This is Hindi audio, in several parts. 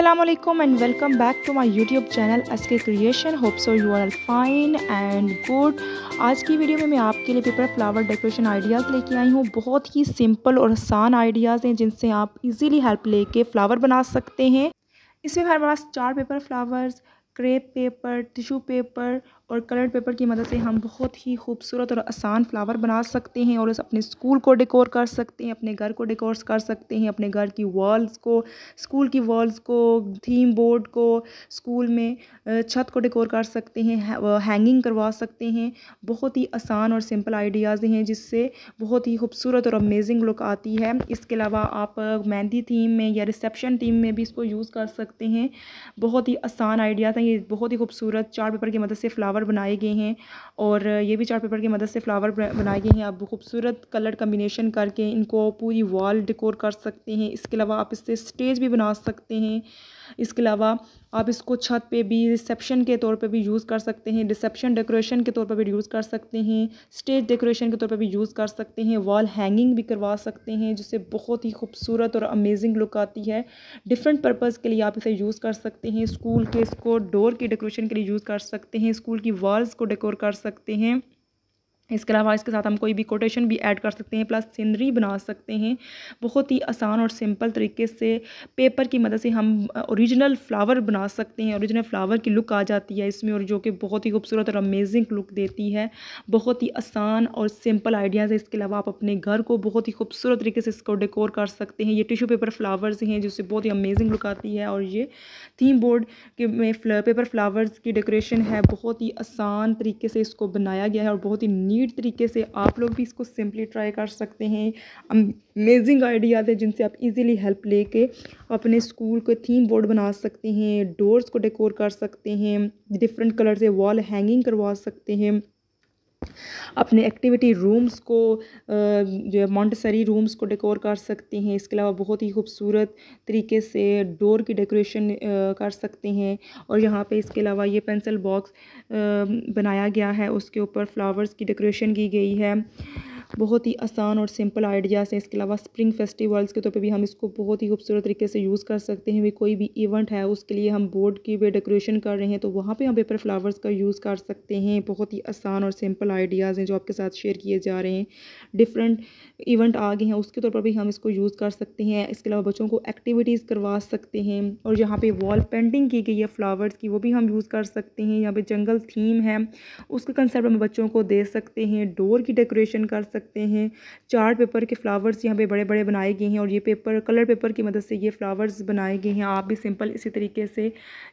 Assalamualaikum and welcome back to my YouTube channel Creation. Hope so you are all fine and good आज की वीडियो में मैं आपके लिए पेपर फ्लावर डेकोरेशन आइडियाज़ लेके आई हूँ बहुत ही सिंपल और आसान आइडियाज़ हैं जिनसे आप इजीली हेल्प लेके फ्लावर बना सकते हैं इसमें हमारे पास चार paper flowers crepe paper tissue paper और कलर्ड पेपर की मदद से हम बहुत ही खूबसूरत और आसान फ्लावर बना सकते हैं और उस अपने स्कूल को डेकोर कर सकते हैं अपने घर को डेकोर कर सकते हैं अपने घर की वॉल्स को स्कूल की वॉल्स को थीम बोर्ड को स्कूल में छत को डेकोर कर सकते हैं हैंगिंग करवा सकते हैं बहुत ही आसान और सिंपल आइडियाज़ हैं जिससे बहुत ही खूबसूरत और अमेजिंग लुक आती है इसके अलावा आप मेहंदी थीम में या रिसेप्शन थीम में भी इसको यूज़ कर सकते हैं बहुत ही आसान आइडियाज़ हैं ये बहुत ही खूबसूरत चार्ट पेपर की मदद से फ्लावर फ़्लावर बनाए गए हैं और ये भी चार्ट पेपर की मदद से फ़्लावर बनाए गए हैं आप खूबसूरत कलर कम्बिनेशन करके इनको पूरी वॉल डेकोर कर सकते हैं इसके अलावा आप इससे स्टेज भी बना सकते हैं इसके अलावा आप इसको छत पे भी रिसेप्शन के तौर पे भी यूज़ कर सकते हैं रिसेप्शन डेकोरेशन के तौर पे भी यूज़ कर सकते हैं स्टेज डेकोरेशन के तौर पे भी यूज़ कर सकते हैं वॉल हैंगिंग भी करवा सकते हैं जिससे बहुत ही खूबसूरत और अमेजिंग लुक आती है डिफरेंट पर्पज़ के लिए आप इसे यूज़ कर सकते हैं स्कूल के इसको डोर की डेकोरेशन के लिए यूज़ कर सकते हैं स्कूल की की वॉल्स को डेकोर कर सकते हैं इसके अलावा इसके साथ हम कोई भी कोटेशन भी ऐड कर सकते हैं प्लस सीनरी बना सकते हैं बहुत ही आसान और सिंपल तरीके से पेपर की मदद से हम ओरिजिनल फ्लावर बना सकते हैं ओरिजिनल फ्लावर की लुक आ जाती है इसमें और जो कि बहुत ही खूबसूरत और अमेजिंग लुक देती है बहुत ही आसान और सिंपल आइडियाज़ है इसके अलावा आप अपने घर को बहुत ही खूबसूरत तरीके से इसको डेकोर कर सकते हैं ये टिशू पेपर फ्लावर्स हैं जिससे बहुत ही अमेजिंग लुक आती है और ये थीम बोर्ड के में पेपर फ्लावर्स की डेकोरेशन है बहुत ही आसान तरीके से इसको बनाया गया है और बहुत ही नीट नीट तरीके से आप लोग भी इसको सिंपली ट्राई कर सकते हैं अमेजिंग आइडियाज़ है जिनसे आप इजीली हेल्प लेके अपने स्कूल को थीम बोर्ड बना सकते हैं डोर्स को डेकोर कर सकते हैं डिफरेंट कलर से वॉल हैंगिंग करवा सकते हैं अपने एक्टिविटी रूम्स को जो है मॉन्टसरी रूम्स को डेकोर कर सकते हैं इसके अलावा बहुत ही खूबसूरत तरीके से डोर की डेकोरेशन कर सकते हैं और यहाँ पे इसके अलावा ये पेंसिल बॉक्स बनाया गया है उसके ऊपर फ्लावर्स की डेकोरेशन की गई है बहुत ही आसान और सिंपल आइडियाज़ हैं इसके अलावा स्प्रिंग फेस्टिवल्स के तौर तो पे भी हम इसको बहुत ही खूबसूरत तरीके से यूज़ कर सकते हैं भी कोई भी इवेंट है उसके लिए हम बोर्ड की वे डेकोरेशन कर रहे हैं तो वहाँ पे हम पेपर फ्लावर्स का यूज़ कर सकते हैं बहुत ही आसान और सिंपल आइडियाज़ हैं जो आपके साथ शेयर किए जा रहे हैं डिफरेंट इवेंट आ गए हैं उसके तौर पर भी हम इसको यूज़ कर सकते हैं इसके अलावा बच्चों को एक्टिविटीज़ करवा सकते हैं और यहाँ पर वॉल पेंटिंग की गई है फ्लावर्स की वो भी हम यूज़ कर सकते हैं यहाँ पर जंगल थीम है उसका कंसेप्ट हम बच्चों को दे सकते हैं डोर की डेकोरेशन कर सकते सकते हैं चार्ट पेपर के फ्लावर्स यहाँ पे बड़े बड़े बनाए गए हैं और ये पेपर कलर पेपर की मदद से ये फ्लावर्स बनाए गए हैं आप भी सिंपल इसी तरीके से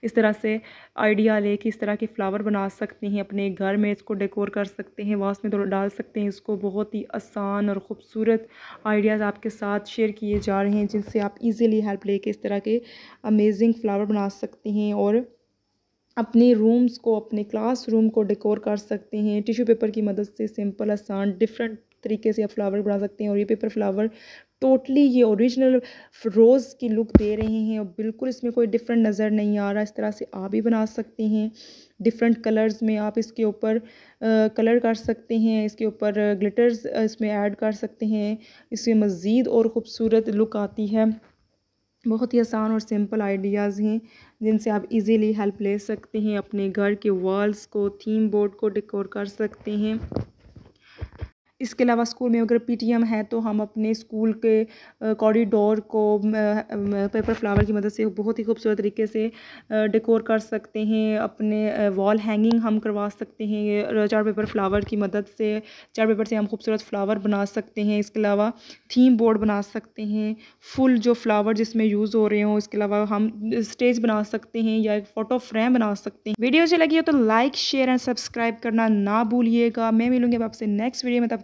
इस तरह से आइडिया ले कि इस तरह के फ़्लावर बना सकते हैं अपने घर में इसको डेकोर कर सकते हैं वास में थोड़ा डाल सकते हैं इसको बहुत ही आसान और ख़ूबसूरत आइडियाज़ आपके साथ शेयर किए जा रहे हैं जिनसे आप ईज़िली हेल्प ले इस तरह के अमेजिंग फ़्लावर बना सकते हैं और अपने रूम्स को अपने क्लास रूम को डेकोर कर सकते हैं टिश्यू पेपर की मदद से सिंपल आसान डिफरेंट तरीके से आप फ्लावर बना सकते हैं और ये पेपर फ्लावर टोटली ये ओरिजिनल रोज़ की लुक दे रहे हैं और बिल्कुल इसमें कोई डिफरेंट नज़र नहीं आ रहा इस तरह से आप भी बना सकते हैं डिफरेंट कलर्स में आप इसके ऊपर कलर कर सकते हैं इसके ऊपर ग्लिटर्स इसमें ऐड कर सकते हैं इसमें मज़ीद और ख़ूबसूरत लुक आती है बहुत ही आसान और सिंपल आइडियाज़ हैं जिनसे आप इजीली हेल्प ले सकते हैं अपने घर के वॉल्स को थीम बोर्ड को डेकोर कर सकते हैं इसके अलावा स्कूल में अगर पीटीएम है तो हम अपने स्कूल के कॉरिडोर को पेपर फ्लावर की मदद से बहुत ही खूबसूरत तरीके से डेकोर कर सकते हैं अपने वॉल हैंगिंग हम करवा सकते हैं चार्ट पेपर फ्लावर की मदद से चार्ट पेपर से हम खूबसूरत फ्लावर बना सकते हैं इसके अलावा थीम बोर्ड बना सकते हैं फुल जो फ्लावर जिसमें यूज़ हो रहे हों इसके अलावा हम स्टेज बना सकते हैं या एक फ़ोटो फ्रेम बना सकते हैं वीडियो अच्छी लगी हो तो लाइक शेयर एंड सब्सक्राइब करना ना भूलिएगा मैं मिलूँगी आपसे नेक्स्ट वीडियो में तब